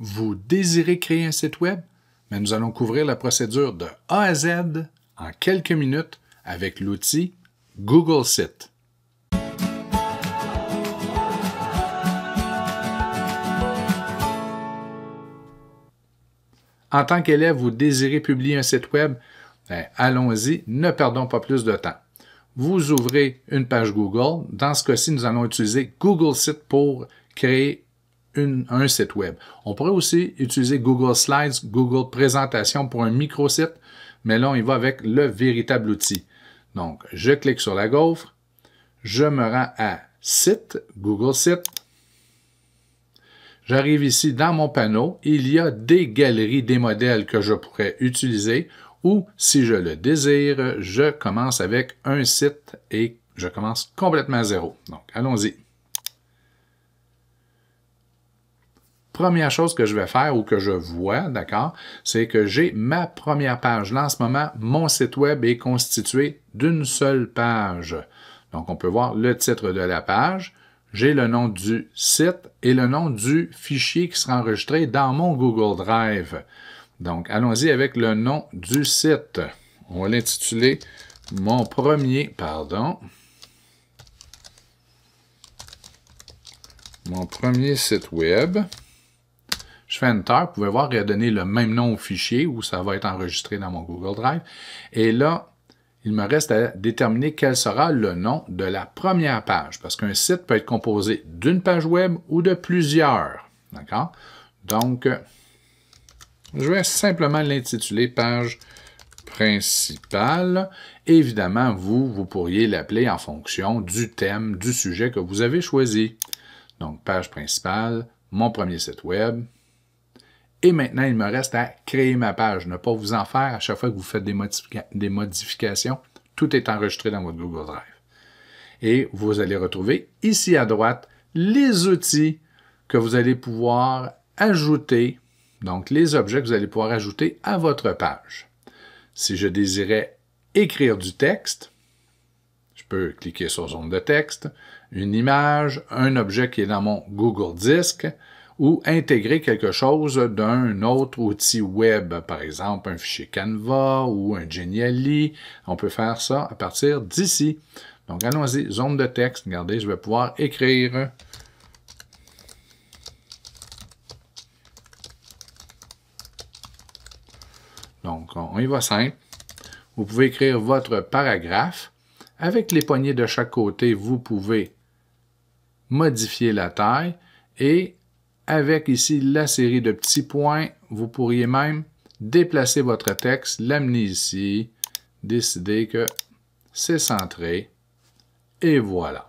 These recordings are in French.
Vous désirez créer un site Web? Mais ben, nous allons couvrir la procédure de A à Z en quelques minutes avec l'outil Google Site. En tant qu'élève, vous désirez publier un site Web? Ben, allons-y, ne perdons pas plus de temps. Vous ouvrez une page Google. Dans ce cas-ci, nous allons utiliser Google Site pour créer un site web. On pourrait aussi utiliser Google Slides, Google Présentation pour un micro-site, mais là, on y va avec le véritable outil. Donc, je clique sur la gaufre, je me rends à Site, Google Site. J'arrive ici dans mon panneau, il y a des galeries des modèles que je pourrais utiliser ou, si je le désire, je commence avec un site et je commence complètement à zéro. Donc, allons-y. première chose que je vais faire ou que je vois, d'accord, c'est que j'ai ma première page. Là, en ce moment, mon site web est constitué d'une seule page. Donc, on peut voir le titre de la page, j'ai le nom du site et le nom du fichier qui sera enregistré dans mon Google Drive. Donc, allons-y avec le nom du site. On va l'intituler mon premier, pardon, mon premier site web. Je fais « vous pouvez voir a donné le même nom au fichier où ça va être enregistré dans mon Google Drive. Et là, il me reste à déterminer quel sera le nom de la première page, parce qu'un site peut être composé d'une page web ou de plusieurs. D'accord? Donc, je vais simplement l'intituler page principale. Évidemment, vous, vous pourriez l'appeler en fonction du thème, du sujet que vous avez choisi. Donc, page principale, mon premier site web, et maintenant, il me reste à créer ma page. Ne pas vous en faire à chaque fois que vous faites des, modifications. Tout est enregistré dans votre Google Drive. Et vous allez retrouver ici à droite les outils que vous allez pouvoir ajouter, donc les objets que vous allez pouvoir ajouter à votre page. Si je désirais écrire du texte, je peux cliquer sur zone de texte, une image, un objet qui est dans mon Google disk ou intégrer quelque chose d'un autre outil web, par exemple un fichier Canva ou un Geniali. On peut faire ça à partir d'ici. Donc allons-y, zone de texte. Regardez, je vais pouvoir écrire Donc, on y va simple. Vous pouvez écrire votre paragraphe. Avec les poignées de chaque côté, vous pouvez modifier la taille et avec ici la série de petits points. Vous pourriez même déplacer votre texte, l'amener ici, décider que c'est centré, et voilà.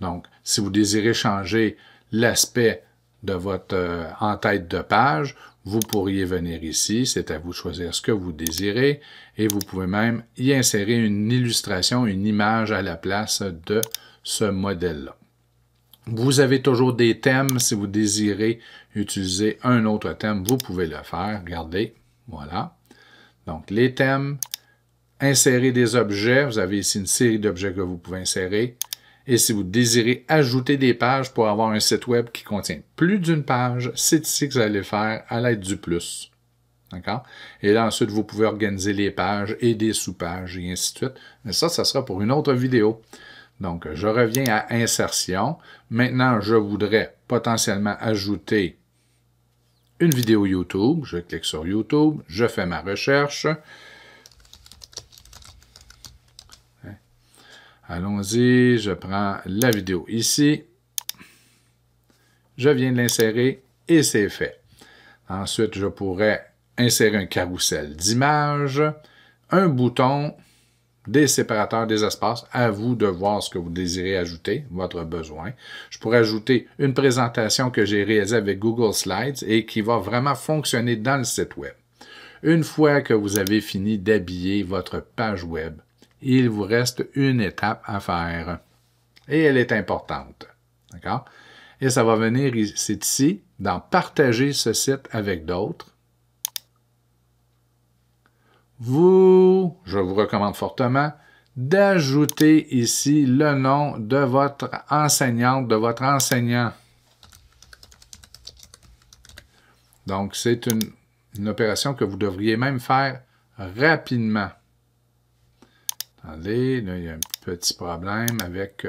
Donc, si vous désirez changer l'aspect de votre euh, en tête de page, vous pourriez venir ici, c'est à vous de choisir ce que vous désirez, et vous pouvez même y insérer une illustration, une image à la place de ce modèle-là. Vous avez toujours des thèmes. Si vous désirez utiliser un autre thème, vous pouvez le faire. Regardez, voilà. Donc, les thèmes, insérer des objets. Vous avez ici une série d'objets que vous pouvez insérer. Et si vous désirez ajouter des pages pour avoir un site web qui contient plus d'une page, c'est ici que vous allez faire à l'aide du plus. D'accord? Et là, ensuite, vous pouvez organiser les pages et des sous-pages et ainsi de suite. Mais ça, ça sera pour une autre vidéo. Donc, je reviens à insertion. Maintenant, je voudrais potentiellement ajouter une vidéo YouTube. Je clique sur YouTube, je fais ma recherche. Hein? Allons-y, je prends la vidéo ici. Je viens de l'insérer et c'est fait. Ensuite, je pourrais insérer un carrousel d'images, un bouton, des séparateurs des espaces. À vous de voir ce que vous désirez ajouter, votre besoin. Je pourrais ajouter une présentation que j'ai réalisée avec Google Slides et qui va vraiment fonctionner dans le site Web. Une fois que vous avez fini d'habiller votre page Web, il vous reste une étape à faire. Et elle est importante. D'accord? Et ça va venir, c'est ici, dans Partager ce site avec d'autres vous, je vous recommande fortement, d'ajouter ici le nom de votre enseignante, de votre enseignant. Donc, c'est une, opération que vous devriez même faire rapidement. Attendez, il y a un petit problème avec...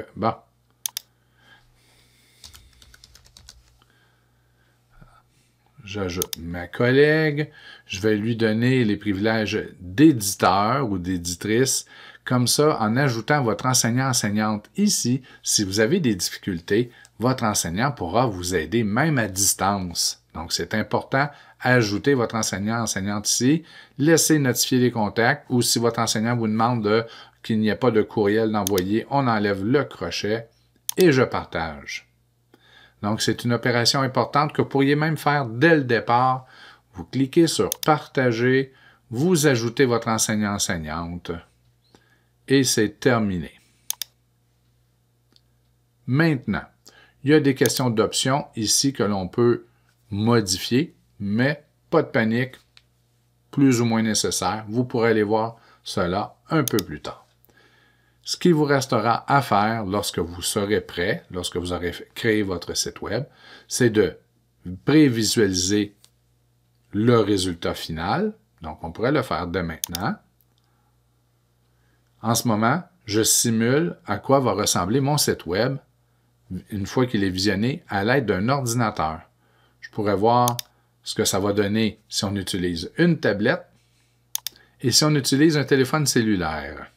J'ajoute ma collègue. Je vais lui donner les privilèges d'éditeur ou d'éditrice. Comme ça, en ajoutant votre enseignant-enseignante ici, si vous avez des difficultés, votre enseignant pourra vous aider même à distance. Donc, c'est important, ajoutez votre enseignant-enseignante ici, laissez notifier les contacts ou si votre enseignant vous demande qu'il n'y ait pas de courriel d'envoyer, on enlève le crochet et je partage. Donc, c'est une opération importante que vous pourriez même faire dès le départ. Vous cliquez sur Partager, vous ajoutez votre enseignant-enseignante et c'est terminé. Maintenant, il y a des questions d'options ici que l'on peut modifier, mais pas de panique, plus ou moins nécessaire. Vous pourrez aller voir cela un peu plus tard ce qui vous restera à faire lorsque vous serez prêt, lorsque vous aurez créé votre site Web, c'est de prévisualiser le résultat final. Donc, on pourrait le faire dès maintenant. En ce moment, je simule à quoi va ressembler mon site Web une fois qu'il est visionné à l'aide d'un ordinateur. Je pourrais voir ce que ça va donner si on utilise une tablette et si on utilise un téléphone cellulaire.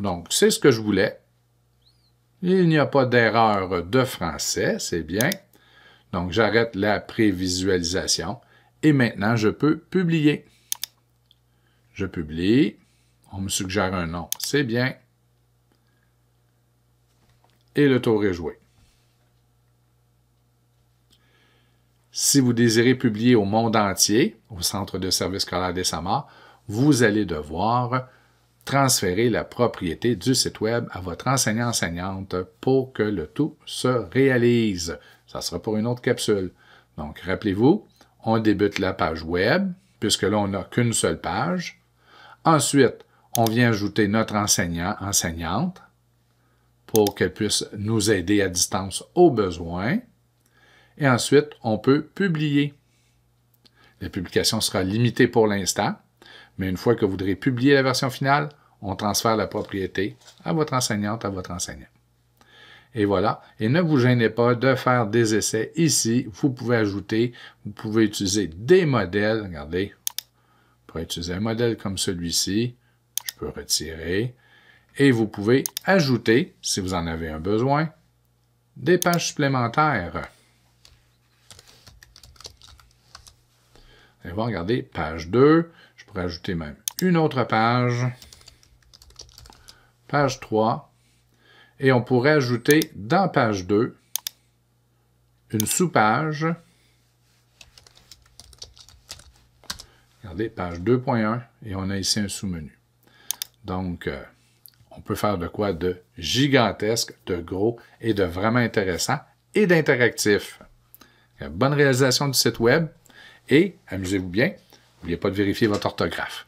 Donc, c'est ce que je voulais. Il n'y a pas d'erreur de français, c'est bien. Donc, j'arrête la prévisualisation et maintenant, je peux publier. Je publie. On me suggère un nom, c'est bien. Et le tour est joué. Si vous désirez publier au monde entier, au Centre de services scolaires des SAMA, vous allez devoir transférer la propriété du site web à votre enseignant-enseignante pour que le tout se réalise. Ça sera pour une autre capsule. Donc, rappelez-vous, on débute la page web, puisque là, on n'a qu'une seule page. Ensuite, on vient ajouter notre enseignant, enseignante, pour qu'elle puisse nous aider à distance au besoin. Et ensuite, on peut publier. La publication sera limitée pour l'instant, mais une fois que vous voudrez publier la version finale, on transfère la propriété à votre enseignante, à votre enseignant. Et voilà. Et ne vous gênez pas de faire des essais ici. Vous pouvez ajouter, vous pouvez utiliser des modèles. Regardez. Vous pouvez utiliser un modèle comme celui-ci. Je peux retirer. Et vous pouvez ajouter, si vous en avez un besoin, des pages supplémentaires. Vous allez regardez, page 2, pourrait ajouter même une autre page. Page 3. Et on pourrait ajouter dans page 2 une sous-page. Regardez, page 2.1 et on a ici un sous-menu. Donc, euh, on peut faire de quoi de gigantesque, de gros et de vraiment intéressant et d'interactif. Bonne réalisation du site web et amusez-vous bien. N'oubliez pas de vérifier votre orthographe.